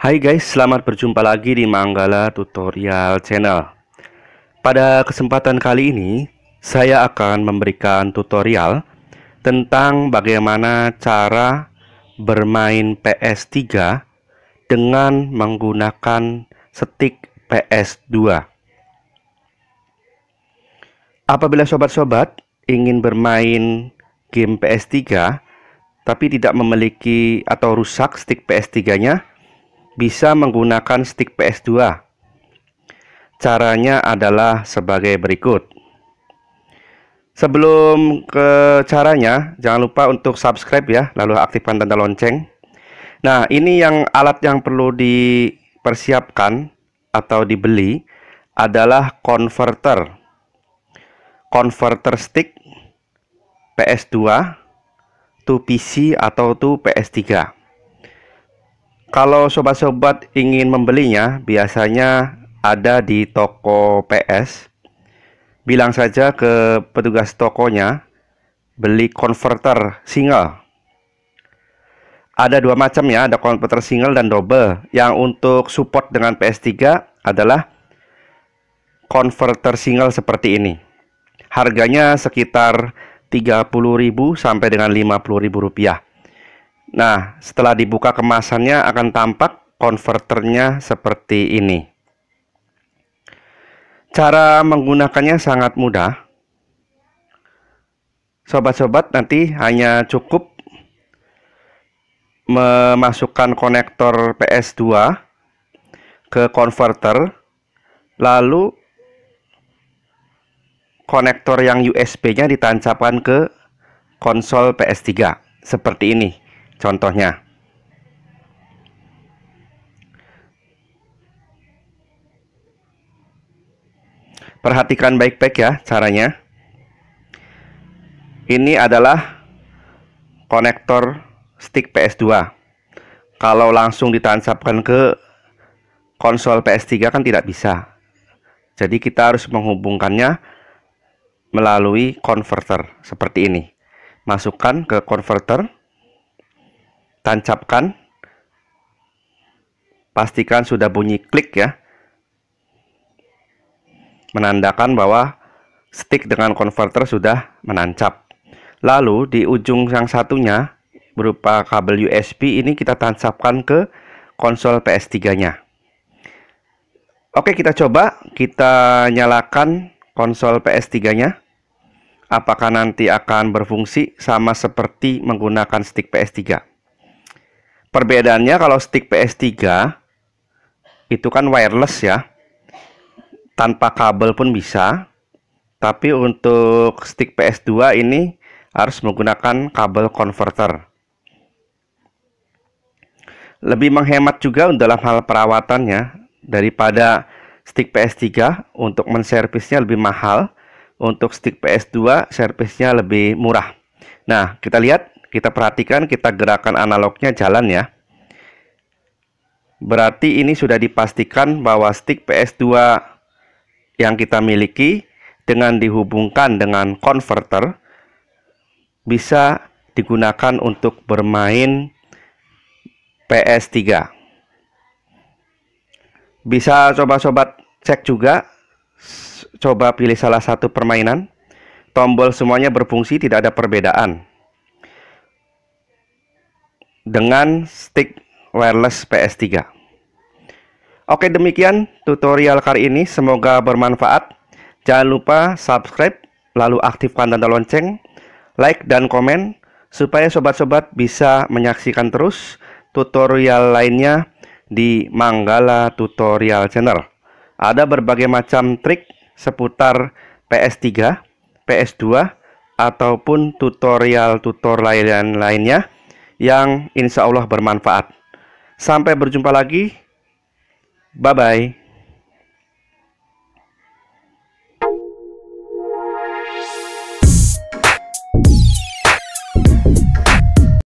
Hai guys, selamat berjumpa lagi di Manggala Tutorial Channel. Pada kesempatan kali ini, saya akan memberikan tutorial tentang bagaimana cara bermain PS3 dengan menggunakan stick PS2. Apabila sobat-sobat ingin bermain game PS3 tapi tidak memiliki atau rusak stick PS3-nya, bisa menggunakan stick PS2. Caranya adalah sebagai berikut. Sebelum ke caranya, jangan lupa untuk subscribe ya, lalu aktifkan tanda lonceng. Nah, ini yang alat yang perlu dipersiapkan atau dibeli adalah converter. Converter stick PS2 to PC atau to PS3. Kalau sobat-sobat ingin membelinya, biasanya ada di toko PS. Bilang saja ke petugas tokonya, beli converter single. Ada dua macam ya, ada converter single dan double. Yang untuk support dengan PS3 adalah converter single seperti ini. Harganya sekitar 30.000 sampai dengan 50.000 rupiah Nah, setelah dibuka kemasannya akan tampak konverternya seperti ini. Cara menggunakannya sangat mudah. Sobat-sobat nanti hanya cukup memasukkan konektor PS2 ke konverter, lalu konektor yang USB-nya ditancapkan ke konsol PS3 seperti ini. Contohnya, perhatikan baik-baik ya caranya. Ini adalah konektor stick PS2. Kalau langsung ditancapkan ke konsol PS3 kan tidak bisa. Jadi kita harus menghubungkannya melalui converter seperti ini. Masukkan ke converter tancapkan. Pastikan sudah bunyi klik ya. Menandakan bahwa stick dengan converter sudah menancap. Lalu di ujung yang satunya berupa kabel USB ini kita tancapkan ke konsol PS3-nya. Oke, kita coba kita nyalakan konsol PS3-nya. Apakah nanti akan berfungsi sama seperti menggunakan stick PS3? Perbedaannya kalau stick PS3 itu kan wireless ya. Tanpa kabel pun bisa. Tapi untuk stick PS2 ini harus menggunakan kabel converter. Lebih menghemat juga dalam hal perawatannya daripada stick PS3 untuk menservisnya lebih mahal, untuk stick PS2 servisnya lebih murah. Nah, kita lihat kita perhatikan kita gerakan analognya jalan ya. Berarti ini sudah dipastikan bahwa stick PS2 yang kita miliki dengan dihubungkan dengan converter bisa digunakan untuk bermain PS3. Bisa coba-sobat cek juga, coba pilih salah satu permainan. Tombol semuanya berfungsi, tidak ada perbedaan dengan stick wireless PS3. Oke demikian tutorial kali ini, semoga bermanfaat. Jangan lupa subscribe, lalu aktifkan tanda lonceng, like dan komen, supaya sobat-sobat bisa menyaksikan terus tutorial lainnya di Manggala Tutorial Channel. Ada berbagai macam trik seputar PS3, PS2, ataupun tutorial-tutor lain-lainnya yang insya Allah bermanfaat. Sampai berjumpa lagi. Bye-bye.